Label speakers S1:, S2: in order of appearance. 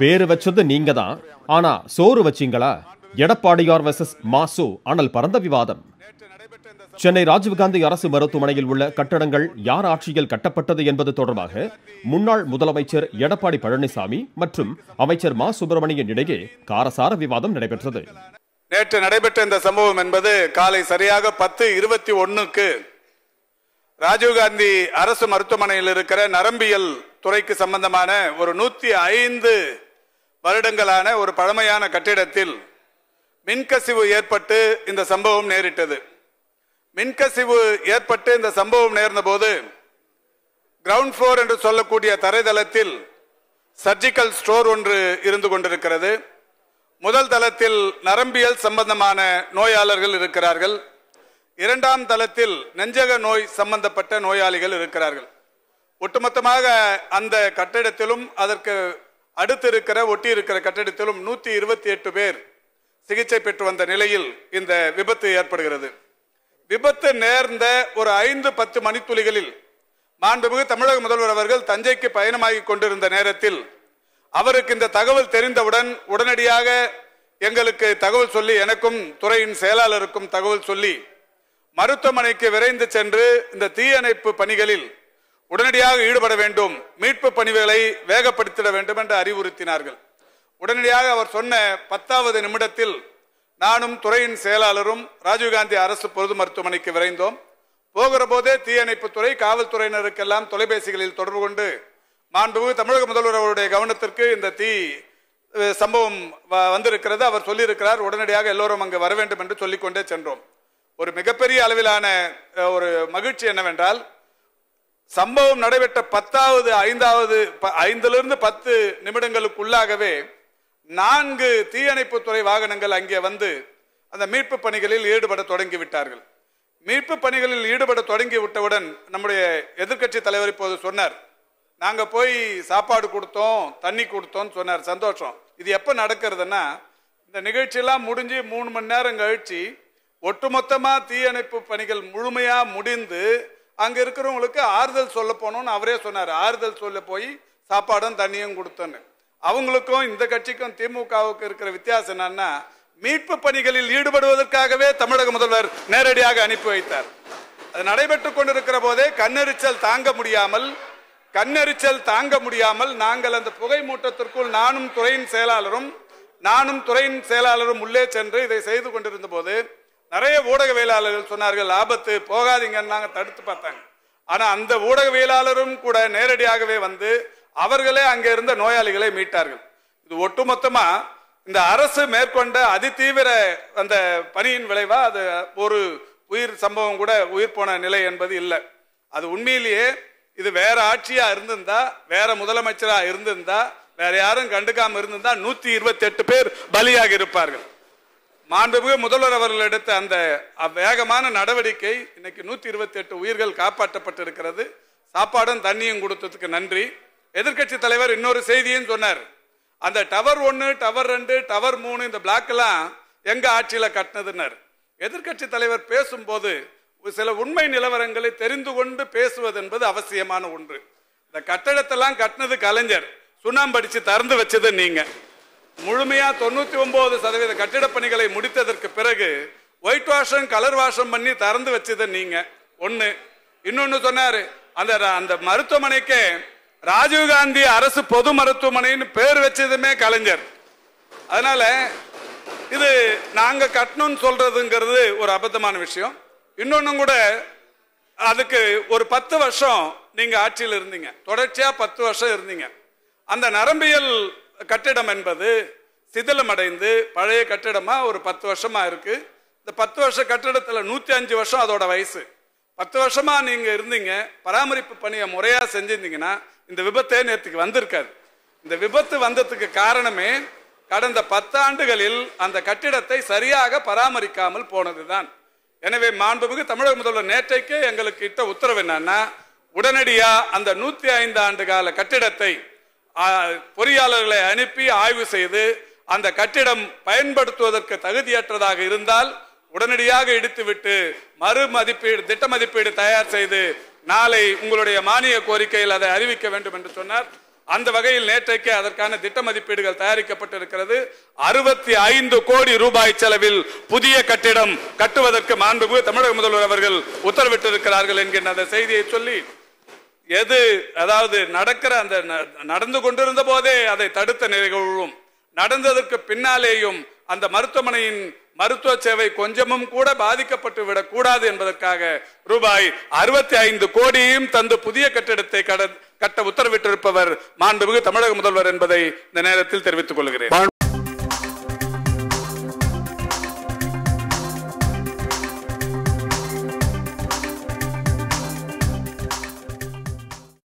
S1: பேரு வச்சது நீங்க தான் ஆனா சோறு வச்சீங்களா எடப்பாடியார் வெர்சஸ் மாசு பரந்த விவாதம் சென்னை ராஜீவ்காந்தி அரசு மருத்துவமனையில் உள்ள கட்டடங்கள் யார் ஆட்சியில் கட்டப்பட்டது என்பது தொடர்பாக முன்னாள் முதலமைச்சர் எடப்பாடி பழனிசாமி மற்றும் அமைச்சர் மா சுப்பிரமணியன் இடையே காரசார விவாதம் நடைபெற்றது நேற்று நடைபெற்ற இந்த சம்பவம் என்பது காலை சரியாக பத்து இருபத்தி ஒன்னுக்கு ராஜீவ்காந்தி அரசு மருத்துவமனையில் இருக்கிற நரம்பியல் துறைக்கு சம்பந்தமான ஒரு நூத்தி ஐந்து வருடங்களான ஒரு பழமையான கட்டிடத்தில் மின்கசிவு ஏற்பட்டு இந்த சம்பவம் நேரிட்டது மின்கசிவு ஏற்பட்டு இந்த சம்பவம் நேர்ந்த போது கிரவுண்ட் ஃபுளோர் என்று சொல்லக்கூடிய தரைதளத்தில் சர்ஜிக்கல் ஸ்டோர் ஒன்று இருந்து கொண்டிருக்கிறது முதல் தளத்தில் நரம்பியல் சம்பந்தமான நோயாளர்கள் இருக்கிறார்கள் இரண்டாம் தளத்தில் நெஞ்சக நோய் சம்பந்தப்பட்ட நோயாளிகள் இருக்கிறார்கள் ஒட்டுமொத்தமாக அந்த கட்டிடத்திலும் அதற்கு அடுத்து இருக்கிற ஒட்டி இருக்கிற கட்டடத்திலும் நூற்றி இருபத்தி எட்டு பேர் சிகிச்சை பெற்று வந்த நிலையில் இந்த விபத்து ஏற்படுகிறது விபத்து நேர்ந்த ஒரு ஐந்து பத்து மணித்துளிகளில் மாண்புமிகு தமிழக முதல்வர் அவர்கள் தஞ்சைக்கு பயணமாகி கொண்டிருந்த நேரத்தில் அவருக்கு இந்த தகவல் தெரிந்தவுடன் உடனடியாக எங்களுக்கு தகவல் சொல்லி எனக்கும் துறையின் செயலாளருக்கும் தகவல் சொல்லி மருத்துவமனைக்கு விரைந்து சென்று இந்த தீயணைப்பு பணிகளில் உடனடியாக ஈடுபட வேண்டும் மீட்பு பணிகளை வேகப்படுத்திட வேண்டும் என்று அறிவுறுத்தினார்கள் உடனடியாக அவர் சொன்ன பத்தாவது நிமிடத்தில் நானும் துறையின் செயலாளரும் ராஜீவ்காந்தி அரசு பொது மருத்துவமனைக்கு விரைந்தோம் போகிற போதே தீயணைப்புத்துறை காவல்துறையினருக்கெல்லாம் தொலைபேசிகளில் தொடர்பு கொண்டு மாண்பு தமிழக முதல்வர் அவருடைய கவனத்திற்கு இந்த தீ சம்பவம் வந்திருக்கிறது அவர் சொல்லியிருக்கிறார் உடனடியாக எல்லோரும் அங்கு வர வேண்டும் என்று சொல்லிக்கொண்டே சென்றோம் ஒரு மிகப்பெரிய அளவிலான ஒரு மகிழ்ச்சி என்னவென்றால் சம்பவம் நடைபெற்ற பத்தாவது ஐந்தாவது ஐந்திலிருந்து பத்து நிமிடங்களுக்குள்ளாகவே நான்கு தீயணைப்புத்துறை வாகனங்கள் அங்கே வந்து அந்த மீட்பு பணிகளில் ஈடுபட தொடங்கிவிட்டார்கள் மீட்பு பணிகளில் ஈடுபட தொடங்கி விட்டவுடன் நம்முடைய எதிர்கட்சி தலைவர் இப்போது சொன்னார் நாங்கள் போய் சாப்பாடு கொடுத்தோம் தண்ணி கொடுத்தோம்னு சொன்னார் சந்தோஷம் இது எப்போ நடக்கிறதுன்னா இந்த நிகழ்ச்சியெல்லாம் முடிஞ்சு மூணு மணி நேரம் கழிச்சு ஒட்டுமொத்தமாக தீயணைப்பு பணிகள் முழுமையாக முடிந்து அங்கே இருக்கிறவங்களுக்கு ஆறுதல் சொல்ல போனோம்னு அவரே சொன்னார் ஆறுதல் சொல்ல போய் சாப்பாடும் தண்ணியும் கொடுத்தோன்னு அவங்களுக்கும் இந்த கட்சிக்கும் திமுகவுக்கு இருக்கிற வித்தியாசம் என்னன்னா மீட்பு பணிகளில் ஈடுபடுவதற்காகவே தமிழக முதல்வர் நேரடியாக அனுப்பி வைத்தார் அது நடைபெற்று கொண்டிருக்கிற போதே கண்ணெரிச்சல் தாங்க முடியாமல் கண்ணெரிச்சல் தாங்க முடியாமல் நாங்கள் அந்த புகை மூட்டத்திற்குள் நானும் துறையின் செயலாளரும் நானும் துறையின் செயலாளரும் உள்ளே சென்று இதை செய்து கொண்டிருந்த போது நிறைய ஊடகவியலாளர்கள் சொன்னார்கள் ஆபத்து போகாதீங்கன்னு நாங்கள் தடுத்து பார்த்தாங்க ஆனால் அந்த ஊடகவியலாளரும் கூட நேரடியாகவே வந்து அவர்களே அங்கே இருந்த நோயாளிகளை மீட்டார்கள் இது ஒட்டுமொத்தமாக இந்த அரசு மேற்கொண்ட அதிதீவிர அந்த பணியின் விளைவாக அது ஒரு உயிர் சம்பவம் கூட உயிர் போன நிலை என்பது இல்லை அது உண்மையிலேயே இது வேற ஆட்சியா இருந்திருந்தா வேற முதலமைச்சரா இருந்திருந்தா வேற யாரும் கண்டுக்காம இருந்திருந்தா நூத்தி இருபத்தி எட்டு பேர் பலியாக இருப்பார்கள் மாண்புமிகு முதல்வர் அவர்கள் எடுத்த அந்த வேகமான நடவடிக்கை இன்னைக்கு நூற்றி இருபத்தி எட்டு உயிர்கள் காப்பாற்றப்பட்டிருக்கிறது சாப்பாடும் தண்ணியும் கொடுத்ததுக்கு நன்றி எதிர்கட்சி தலைவர் இன்னொரு செய்தியும் சொன்னார் அந்த டவர் ஒன்று டவர் ரெண்டு டவர் மூணு இந்த பிளாக்கெல்லாம் எங்கள் ஆட்சியில் கட்டினதுன்னர் எதிர்கட்சி தலைவர் பேசும்போது சில உண்மை நிலவரங்களை தெரிந்து கொண்டு பேசுவது என்பது அவசியமான ஒன்று இந்த கட்டடத்தெல்லாம் கட்டினது கலைஞர் சுண்ணாம்படிச்சு திறந்து வச்சது நீங்கள் முழுமையாக தொண்ணூற்றி ஒன்பது சதவீத கட்டிடப் பணிகளை முடித்ததற்கு பிறகு ஒயிட் வாஷும் கலர் வாஷம் பண்ணி திறந்து வச்சது நீங்கள் ஒன்று இன்னொன்று சொன்னார் அந்த அந்த மருத்துவமனைக்கே ராஜீவ்காந்தி அரசு பொது மருத்துவமனைன்னு பேர் வச்சதுமே கலைஞர் அதனால் இது நாங்கள் கட்டணும்னு சொல்கிறதுங்கிறது ஒரு அபத்தமான விஷயம் இன்னொன்னு கூட அதுக்கு ஒரு பத்து வருஷம் நீங்கள் ஆட்சியில் இருந்தீங்க தொடர்ச்சியாக பத்து வருஷம் இருந்தீங்க அந்த நரம்பியல் கட்டிடம் என்பது சிதிலமடைந்து பழைய கட்டிடமாக ஒரு பத்து வருஷமாக இருக்குது இந்த பத்து வருஷ கட்டிடத்தில் நூற்றி அஞ்சு வருஷம் அதோட வயசு பத்து வருஷமாக நீங்கள் இருந்தீங்க பராமரிப்பு பணியை முறையாக செஞ்சிருந்தீங்கன்னா இந்த விபத்தே நேற்றுக்கு வந்திருக்காது இந்த விபத்து வந்ததுக்கு காரணமே கடந்த பத்தாண்டுகளில் அந்த கட்டிடத்தை சரியாக பராமரிக்காமல் போனது தான் எனவே மாண்புமிகு தமிழக முதல்வர் நேற்றைக்கே எங்களுக்கு இட்ட உத்தரவு என்னன்னா உடனடியாக அந்த நூற்றி ஐந்து ஆண்டு கால கட்டிடத்தை பொறியாளர்களை அனுப்பி ஆய்வு செய்து அந்த கட்டிடம் பயன்படுத்துவதற்கு தகுதியற்றதாக இருந்தால் உடனடியாக இடித்துவிட்டு மறு மதிப்பீடு திட்ட மதிப்பீடு தயார் செய்து நாளை உங்களுடைய மானிய கோரிக்கையில் அதை அறிவிக்க வேண்டும் என்று சொன்னார் அந்த வகையில் நேற்றைக்கு அதற்கான திட்ட மதிப்பீடுகள் தயாரிக்கப்பட்டிருக்கிறது அறுபத்தி ஐந்து கோடி ரூபாய் செலவில் புதிய கட்டிடம் கட்டுவதற்கு மாண்புமிகு தமிழக முதல்வர் அவர்கள் உத்தரவிட்டிருக்கிறார்கள் என்கின்ற அந்த செய்தியை சொல்லி எது அதாவது நடக்கிற அந்த நடந்து கொண்டிருந்த போதே அதை தடுத்த நிலைகளும் நடந்ததற்கு பின்னாலேயும் அந்த மருத்துவமனையின் மருத்துவ சேவை கொஞ்சமும் கூட பாதிக்கப்பட்டு கூடாது என்பதற்காக ரூபாய் அறுபத்தி ஐந்து கோடியும் தந்து புதிய கட்டிடத்தை கட்ட உத்தரவிட்டிருப்பவர் மாண்புமிகு தமிழக முதல்வர் என்பதை இந்த நேரத்தில் தெரிவித்துக் கொள்கிறேன்